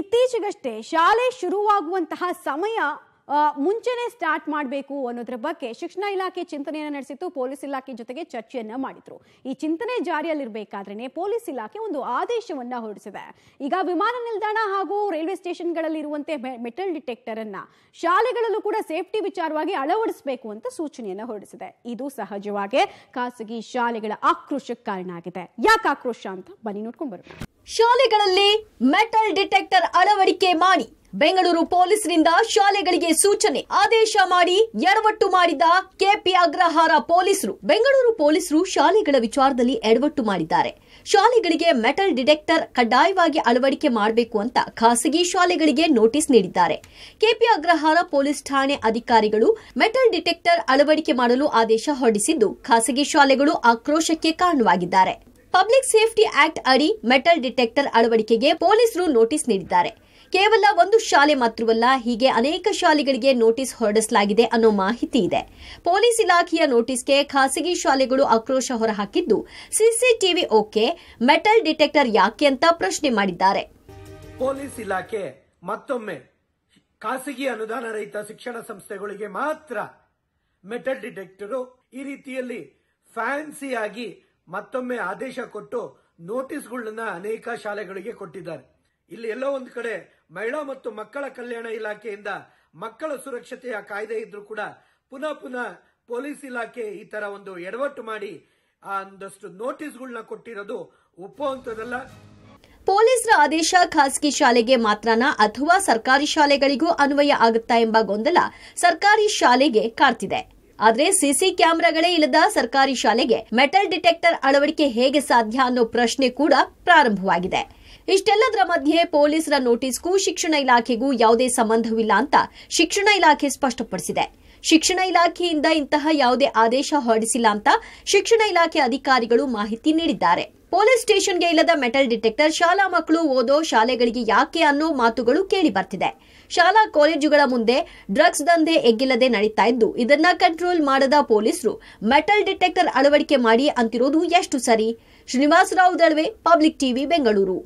ಇತ್ತೀಚೆಗಷ್ಟೇ ಶಾಲೆ ಶುರುವಾಗುವಂತಹ ಸಮಯ ಮುಂಚೆನೆ ಸ್ಟಾರ್ಟ್ ಮಾಡಬೇಕು ಅನ್ನೋದ್ರ ಬಗ್ಗೆ ಶಿಕ್ಷಣ ಇಲಾಖೆ ಚಿಂತನೆಯನ್ನು ನಡೆಸಿತ್ತು ಪೊಲೀಸ್ ಇಲಾಖೆ ಜೊತೆಗೆ ಚರ್ಚೆಯನ್ನ ಮಾಡಿದ್ರು ಈ ಚಿಂತನೆ ಜಾರಿಯಲ್ಲಿರಬೇಕಾದ್ರೇನೆ ಪೊಲೀಸ್ ಇಲಾಖೆ ಒಂದು ಆದೇಶವನ್ನ ಹೊರಡಿಸಿದೆ ಈಗ ವಿಮಾನ ನಿಲ್ದಾಣ ಹಾಗೂ ರೈಲ್ವೆ ಸ್ಟೇಷನ್ಗಳಲ್ಲಿ ಇರುವಂತೆ ಮೆಟಲ್ ಡಿಟೆಕ್ಟರ್ ಅನ್ನ ಶಾಲೆಗಳಲ್ಲೂ ಕೂಡ ಸೇಫ್ಟಿ ವಿಚಾರವಾಗಿ ಅಳವಡಿಸಬೇಕು ಅಂತ ಸೂಚನೆಯನ್ನ ಹೊರಡಿಸಿದೆ ಇದು ಸಹಜವಾಗಿ ಖಾಸಗಿ ಶಾಲೆಗಳ ಆಕ್ರೋಶಕ್ಕೆ ಕಾರಣ ಆಗಿದೆ ಯಾಕೆ ಆಕ್ರೋಶ ಅಂತ ಬನ್ನಿ ನೋಡ್ಕೊಂಡ್ ಬರೋಣ ಶಾಲೆಗಳಲ್ಲಿ ಮೆಟಲ್ ಡಿಟೆಕ್ಟರ್ ಅಳವಡಿಕೆ ಮಾಡಿ ಬೆಂಗಳೂರು ಪೊಲೀಸರಿಂದ ಶಾಲೆಗಳಿಗೆ ಸೂಚನೆ ಆದೇಶ ಮಾಡಿ ಎಡವಟ್ಟು ಮಾಡಿದ ಕೆಪಿ ಅಗ್ರಹಾರ ಪೊಲೀಸರು ಬೆಂಗಳೂರು ಪೊಲೀಸರು ಶಾಲೆಗಳ ವಿಚಾರದಲ್ಲಿ ಎಡವಟ್ಟು ಮಾಡಿದ್ದಾರೆ ಶಾಲೆಗಳಿಗೆ ಮೆಟಲ್ ಡಿಟೆಕ್ಟರ್ ಕಡ್ಡಾಯವಾಗಿ ಅಳವಡಿಕೆ ಮಾಡಬೇಕು ಅಂತ ಖಾಸಗಿ ಶಾಲೆಗಳಿಗೆ ನೋಟಿಸ್ ನೀಡಿದ್ದಾರೆ ಕೆಪಿ ಅಗ್ರಹಾರ ಪೊಲೀಸ್ ಠಾಣೆ ಅಧಿಕಾರಿಗಳು ಮೆಟಲ್ ಡಿಟೆಕ್ಟರ್ ಅಳವಡಿಕೆ ಮಾಡಲು ಆದೇಶ ಹೊರಡಿಸಿದ್ದು ಖಾಸಗಿ ಶಾಲೆಗಳು ಆಕ್ರೋಶಕ್ಕೆ ಕಾರಣವಾಗಿದ್ದಾರೆ ಪಬ್ಲಿಕ್ ಸೇಫ್ಟಿ ಆಕ್ಟ್ ಅಡಿ ಮೆಟಲ್ ಡಿಟೆಕ್ಟರ್ ಅಳವಡಿಕೆಗೆ ಪೊಲೀಸರು ನೋಟಿಸ್ ನೀಡಿದ್ದಾರೆ ಕೇವಲ ಒಂದು ಶಾಲೆ ಮಾತ್ರವಲ್ಲ ಹೀಗೆ ಅನೇಕ ಶಾಲೆಗಳಿಗೆ ನೋಟಿಸ್ ಹೊರಡಿಸಲಾಗಿದೆ ಅನ್ನೋ ಮಾಹಿತಿ ಇದೆ ಪೊಲೀಸ್ ಇಲಾಖೆಯ ನೋಟಿಸ್ಗೆ ಖಾಸಗಿ ಶಾಲೆಗಳು ಆಕ್ರೋಶ ಹೊರಹಾಕಿದ್ದು ಸಿಸಿಟಿವಿ ಓಕೆ ಮೆಟಲ್ ಡಿಟೆಕ್ಟರ್ ಯಾಕೆ ಅಂತ ಪ್ರಶ್ನೆ ಮಾಡಿದ್ದಾರೆ ಪೊಲೀಸ್ ಇಲಾಖೆ ಮತ್ತೊಮ್ಮೆ ಖಾಸಗಿ ಅನುದಾನ ರಹಿತ ಶಿಕ್ಷಣ ಸಂಸ್ಥೆಗಳಿಗೆ ಮಾತ್ರ ಮೆಟಲ್ ಡಿಟೆಕ್ಟರ್ ಈ ರೀತಿಯಲ್ಲಿ ಫ್ಯಾನ್ಸಿಯಾಗಿ ಮತ್ತೊಮ್ಮೆ ಆದೇಶ ಕೊಟ್ಟು ನೋಟಿಸ್ಗಳನ್ನ ಅನೇಕ ಶಾಲೆಗಳಿಗೆ ಕೊಟ್ಟಿದ್ದಾರೆ ಇಲ್ಲಿ ಎಲ್ಲೋ ಒಂದು ಕಡೆ ಮಹಿಳಾ ಮತ್ತು ಮಕ್ಕಳ ಕಲ್ಯಾಣ ಇಲಾಖೆಯಿಂದ ಮಕ್ಕಳ ಸುರಕ್ಷತೆಯ ಕಾಯ್ದೆ ಇದ್ರೂ ಕೂಡ ಪುನಃ ಪುನಃ ಪೊಲೀಸ್ ಇಲಾಖೆ ಈ ತರ ಒಂದು ಎಡವಟ್ಟು ಮಾಡಿ ಆ ಒಂದಷ್ಟು ನೋಟಿಸ್ಗಳನ್ನ ಕೊಟ್ಟಿರೋದು ಒಪ್ಪುವಂತದಲ್ಲ ಪೊಲೀಸರ ಆದೇಶ ಖಾಸಗಿ ಶಾಲೆಗೆ ಮಾತ್ರನಾ ಅಥವಾ ಸರ್ಕಾರಿ ಶಾಲೆಗಳಿಗೂ ಅನ್ವಯ ಆಗುತ್ತಾ ಎಂಬ ಗೊಂದಲ ಸರ್ಕಾರಿ ಶಾಲೆಗೆ ಕಾರ್ತಿದೆ ಆದರೆ ಸಿಸಿ ಕ್ಯಾಮೆರಾಗಳೇ ಇಲ್ಲದ ಸರ್ಕಾರಿ ಶಾಲೆಗೆ ಮೆಟಲ್ ಡಿಟೆಕ್ಟರ್ ಅಳವಡಿಕೆ ಹೇಗೆ ಸಾಧ್ಯ ಅನ್ನೋ ಪ್ರಶ್ನೆ ಕೂಡ ಪ್ರಾರಂಭವಾಗಿದೆ ಇಷ್ಟೆಲ್ಲದರ ಮಧ್ಯೆ ಪೊಲೀಸರ ನೋಟಿಸ್ಗೂ ಶಿಕ್ಷಣ ಇಲಾಖೆಗೂ ಯಾವುದೇ ಸಂಬಂಧವಿಲ್ಲ ಅಂತ ಶಿಕ್ಷಣ ಇಲಾಖೆ ಸ್ಪಷ್ಟಪಡಿಸಿದೆ ಶಿಕ್ಷಣ ಇಲಾಖೆಯಿಂದ ಇಂತಹ ಯಾವುದೇ ಆದೇಶ ಹೊರಡಿಸಿಲ್ಲ ಅಂತ ಶಿಕ್ಷಣ ಇಲಾಖೆ ಅಧಿಕಾರಿಗಳು ಮಾಹಿತಿ ನೀಡಿದ್ದಾರೆ ಪೊಲೀಸ್ ಸ್ಟೇಷನ್ಗೆ ಇಲ್ಲದ ಮೆಟಲ್ ಡಿಟೆಕ್ಟರ್ ಶಾಲಾ ಮಕ್ಕಳು ಓದೋ ಶಾಲೆಗಳಿಗೆ ಯಾಕೆ ಅನ್ನೋ ಮಾತುಗಳು ಕೇಳಿ ಬರ್ತಿದೆ ಶಾಲಾ ಕಾಲೇಜುಗಳ ಮುಂದೆ ಡ್ರಗ್ಸ್ ದಂಧೆ ಎಗ್ಗಿಲ್ಲದೆ ನಡೀತಾ ಇದ್ದು ಇದನ್ನ ಕಂಟ್ರೋಲ್ ಮಾಡದ ಪೊಲೀಸರು ಮೆಟಲ್ ಡಿಟೆಕ್ಟರ್ ಅಳವಡಿಕೆ ಮಾಡಿ ಅಂತಿರೋದು ಎಷ್ಟು ಸರಿ ರಾವ್ ದಳವೆ ಪಬ್ಲಿಕ್ ಟಿವಿ ಬೆಂಗಳೂರು